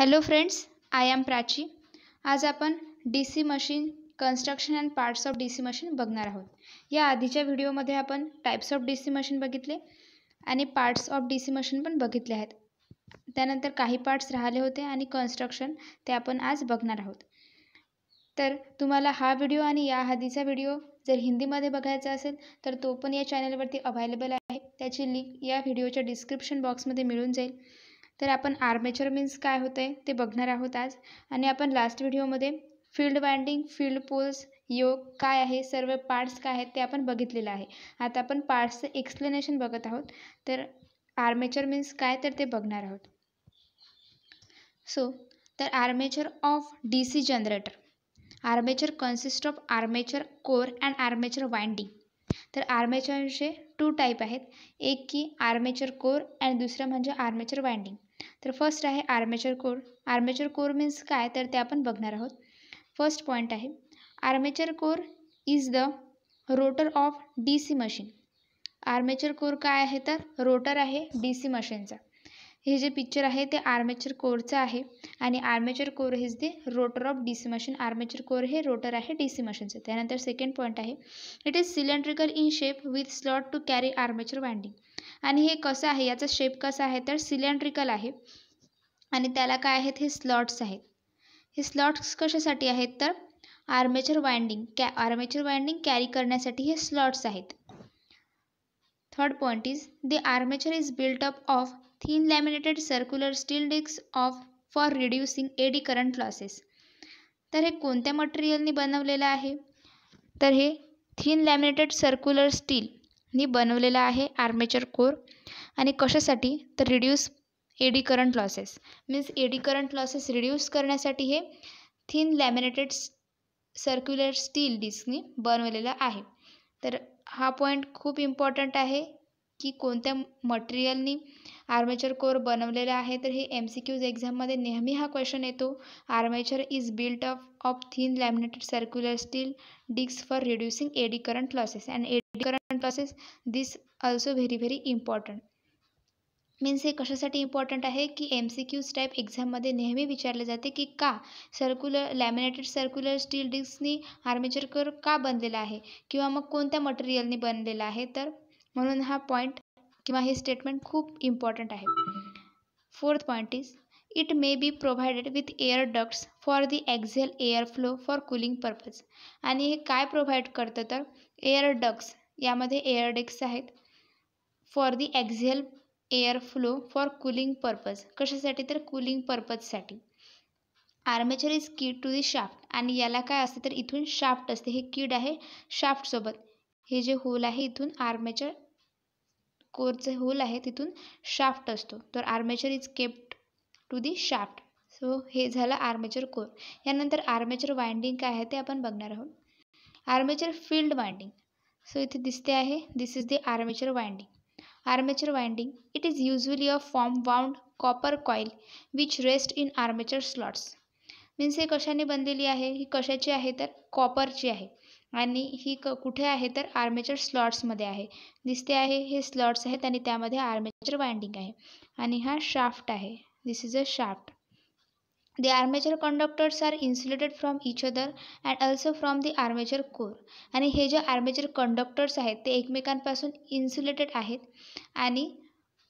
Hello friends I am Prachi आज आपण D C machine construction and parts of D C machine बघणार आहोत या आधीच्या व्हिडिओमध्ये आपण types of D C machine बघितले आणि parts of D C machine पण बघितले आहेत त्यानंतर काही पार्ट्स राहिले होते आणि कन्स्ट्रक्शन ते आपण आज बघणार आहोत तर तुम्हाला हा व्हिडिओ आणि या आधीचा व्हिडिओ जर हिंदीमध्ये बघायचा असेल तर तो पण या चॅनलवरती अव्हायलेबल आहे त्याची लिंक या व्हिडिओच्या डिस्क्रिप्शन बॉक्समध्ये मिळून जाईल तर आपण आर्मेचर मीन्स काय होतं ते बघणार आहोत आज आणि आपण लास्ट व्हिडिओमध्ये फील्ड वाइंडिंग फील्ड पोल्स योग काय आहे सर्व पार्ट्स काय आहेत ते आपण बघितलेलं आहे आता आपण पार्ट्सचं एक्सप्लेनेशन बघत आहोत तर आर्मेचर मीन्स काय तर ते बघणार आहोत सो तर armature of D C generator armature consist of armature core and armature winding तर आर्मेचरचे टू टाईप आहेत एक की आर्मेचर कोर अँड दुसरं म्हणजे आर्मेचर वाइंडिंग तर फर्स्ट आहे armature core armature core means काय तर ते आपण बघणार आहोत फर्स्ट पॉईंट आहे armature core is the rotor of D C machine armature core काय आहे तर रोटर आहे डी सी मशीनचा हे जे पिक्चर आहे ते आर्मेचर कोरचं आहे आणि armature core is the rotor of D C machine armature core हे रोटर आहे डी सी मशीनचं त्यानंतर सेकंड पॉईंट आहे it is cylindrical in shape with slot to carry armature winding आणि हे कसं आहे याचा शेप कसा आहे तर सिलेंड्रिकल आहे आणि त्याला काय आहेत हे स्लॉट्स आहेत हे स्लॉट्स कशासाठी आहेत तर आर्मेचर वाइंडिंग कॅ आर्मेचर वाइंडिंग कॅरी करण्यासाठी हे स्लॉट्स आहेत third point is the armature is built up of thin laminated circular steel disc of for reducing eddy current losses तर हे कोणत्या मटेरियलने बनवलेलं आहे तर हे थीन लॅमिनेटेड सर्क्युलर स्टील नी बनवलेला आहे आर्मेचर कोर आणि कशासाठी तर reduce eddy current losses means eddy current losses reduce करण्यासाठी हे थिन लॅमिनेटेड सर्क्युलर स्टील डिस्कनी बनवलेला आहे तर हा पॉईंट खूप इम्पॉर्टंट आहे की कोणत्या मटेरियलनी आर्मेचर कोर बनवलेला आहे तर हे एम सी क्यूज एक्झाममध्ये नेहमी हा क्वेश्चन येतो armature is built of of thin laminated circular steel disc for reducing eddy current losses and current process this also very very important means हे कशासाठी इम्पॉर्टंट आहे की एम सी क्यूज टाईप एक्झाममध्ये नेहमी विचारले जाते की का सर्क्युलर लॅमिनेटेड सर्क्युलर स्टील डिस्कनी आर्मेचर कर का बनलेला आहे किंवा मग कोणत्या मटेरियलनी बनलेला आहे तर म्हणून हा पॉईंट किंवा हे स्टेटमेंट खूप इम्पॉर्टंट आहे fourth point is it may be provided with air ducts for the axial air flow for cooling purpose आणि हे काय प्रोव्हाइड करतं तर एअर डक्ट्स यामध्ये एअरडेक्स आहेत for the axial air flow for cooling purpose कशासाठी तर कुलिंग पर्पजसाठी armature is keyed to the shaft आणि याला काय असते तर इथून शाफ्ट असते हे किड आहे शाफ्टसोबत हे जे होल आहे इथून आर्मेचर कोरचे होल आहे तिथून शाफ्ट असतो तर armature is kept to the shaft so हे झालं आर्मेचर कोर यानंतर आर्मेचर वाइंडिंग काय आहे ते आपण बघणार आहोत आर्मेचर फील्ड वाइंडिंग सो इथे दिसते आहे this is the armature winding armature winding it is usually a form wound copper coil which rest in armature slots means हे कशाने बनलेली आहे ही कशाची आहे तर कॉपरची आहे आणि ही क कुठे आहे तर आर्मेचर स्लॉट्समध्ये आहे दिसते आहे हे स्लॉट्स आहेत आणि त्यामध्ये आर्मेचर वाइंडिंग आहे आणि हा शाफ्ट आहे this is a shaft The armature conductors are insulated from each other and also from the armature core. आणि हे जे armature conductors आहेत ते एकमेकांपासून insulated आहेत आणि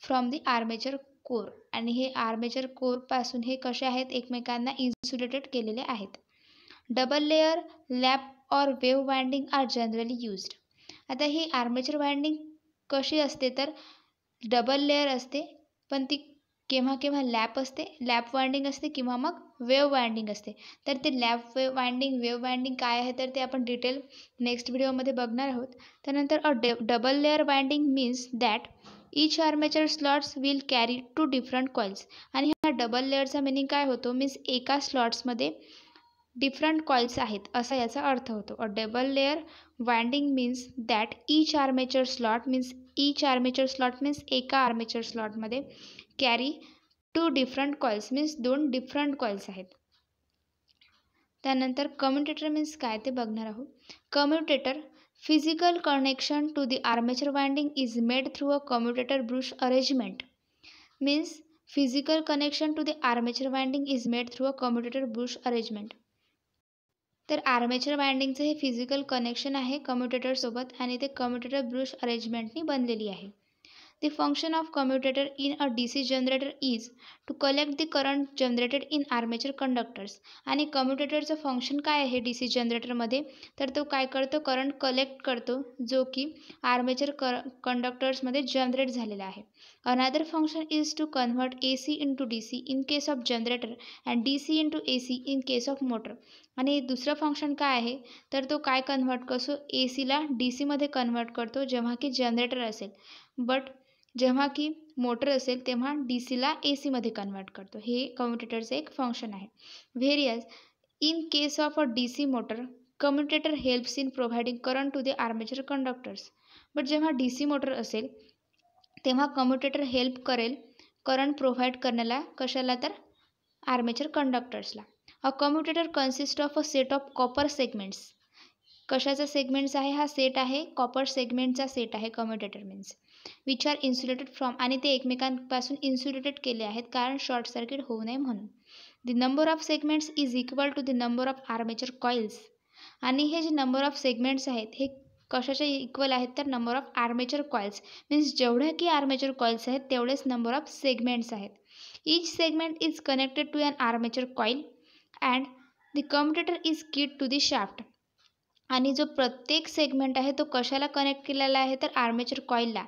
from the armature core. आणि हे armature core pasun हे कसे आहेत एकमेकांना insulated केलेले आहेत double layer lap or wave winding are generally used आता ही आर्मेचर वाइंडिंग कशी असते तर डबल layer असते पण ती केव्हा केव्हा लॅप असते लॅप वायंडिंग असते किंवा मग वेव वायंडिंग असते तर ते lap wave winding wave winding काय आहे तर ते आपण डिटेल नेक्स्ट व्हिडिओमध्ये बघणार आहोत त्यानंतर a double layer winding means that each armature slots will carry two different coils आणि हा डबल लेअरचा मिनिंग काय होतो मीन्स एका स्लॉट्समध्ये डिफरंट कॉईल्स आहेत असा याचा अर्थ होतो a double layer winding means that each armature slot means each armature slot means एका आर्मेचर स्लॉटमध्ये carry two different coils means दोन डिफरंट कॉल्स आहेत त्यानंतर कम्युटेटर मीन्स काय ते बघणार आहोत commutator physical connection to the armature winding is made through a commutator brush arrangement means physical connection to the armature winding is made through a commutator brush arrangement तर armature वाइंडिंगचं हे physical connection आहे कम्युटेटरसोबत आणि ते commutator brush अरेंजमेंटनी बनलेली आहे function of of in a D C generator is to collect the current generated in armature conductors आणि कम्युटेटरचं फंक्शन काय आहे डी सी जनरेटरमध्ये तर तो काय करतो करंट कलेक्ट करतो जो की आर्मेचर क कंडक्टर्समध्ये जनरेट झालेला आहे another function is to convert A C to D C in case of generator and D C into A C in case of motor आणि दुसरं फंक्शन काय आहे तर तो काय कन्व्हर्ट करतो ए सीला डी सीमध्ये कन्व्हर्ट करतो जेव्हा की जनरेटर असेल बट जेव्हा की मोटर असेल तेव्हा डी सीला ए सीमध्ये कन्वर्ट करतो हे कम्युटेटरचं एक फंक्शन आहे various in case of a D C motor commutator helps in providing current to the armature conductors but जेव्हा डी सी मोटर असेल तेव्हा कम्युटेटर हेल्प करेल करंट प्रोव्हाइड करण्याला कशाला तर आर्मेचर कंडक्टर्सला a commutator consist of a set of copper segments कशाचा segments आहे हा सेट आहे कॉपर सेगमेंटचा सेट आहे commutator means which are insulated from आणि ते एकमेकांपासून इन्सुलेटेड केले आहेत कारण शॉर्ट सर्किट होऊ नये म्हणून the number of segments is equal to the number of armature coils आणि हे जे नंबर ऑफ सेगमेंट्स आहेत हे कशाचे इक्वल आहेत तर number of armature coils means जेवढ्या की आर्मेचर कॉईल्स आहेत तेवढेच नंबर ऑफ सेगमेंट्स आहेत each segment is connected to an armature coil and the commutator is keyed to the shaft आणि जो प्रत्येक सेगमेंट आहे तो कशाला कनेक्ट केलेला आहे तर आर्मेचर कॉईलला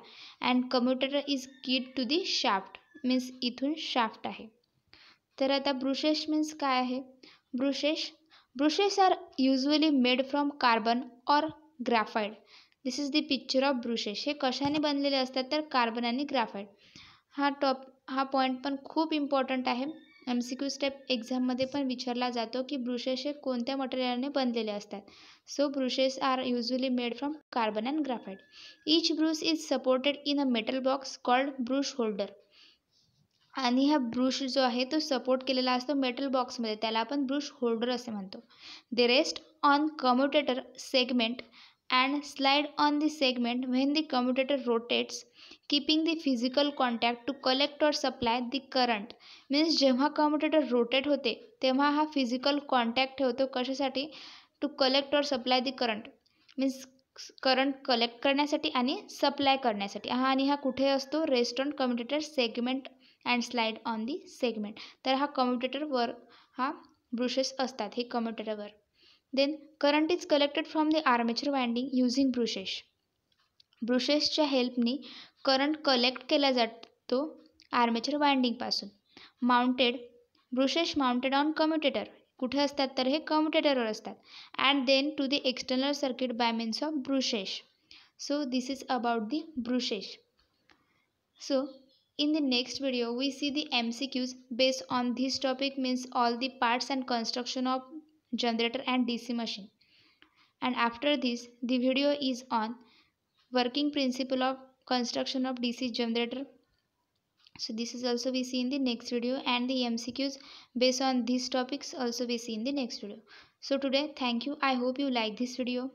and commutator is keyed to the shaft means इथून शाफ्ट आहे तर आता ब्रुशेश मीन्स काय आहे brushes brushes are usually made from carbon or graphite this is the picture of brushes हे कशाने बनलेले असतात तर कार्बन आणि ग्राफाईड हा टॉप हा पॉईंट पण खूप इम्पॉर्टंट आहे एम सी क्यू स्टेप एक्झाममध्ये पण विचारला जातो की ब्रुशेस हे कोणत्या मटेरियलने बनलेले असतात so brushes are usually made from carbon and graphite each brush is supported in a metal box called brush holder आणि हा ब्रुश जो आहे तो सपोर्ट केलेला असतो मेटल बॉक्समध्ये त्याला आपण ब्रुश होल्डर असे म्हणतो they rest on commutator segment and slide on the segment when the commutator rotates keeping the physical contact to collect or supply the current means जेव्हा कम्युटेटर रोटेट होते तेव्हा हा फिजिकल कॉन्टॅक्ट ठेवतो कशासाठी to collect or supply the current means current collect करण्यासाठी आणि supply करण्यासाठी हा आणि हा कुठे असतो rest on commutator segment and slide on the segment तर हा कम्युटेटरवर हा ब्रुशेस असतात हे कम्युटेटरवर then current is collected from the armature winding using brushes ब्रुशेसच्या हेल्पनी करंट कलेक्ट केला जातो आर्मेचर वाइंडिंगपासून mounted brushes mounted on commutator कुठे असतात तर हे कम्युटेटरवर असतात and then to the external circuit by means of brushes so this is about the brushes so in the next video we see the M C Qs based on this topic means all the parts and construction of generator and D C machine and after this the video is on working principle of construction of DC generator so this is also we see in the next video and the mcqs based on these topics also we see in the next video so today thank you i hope you like this video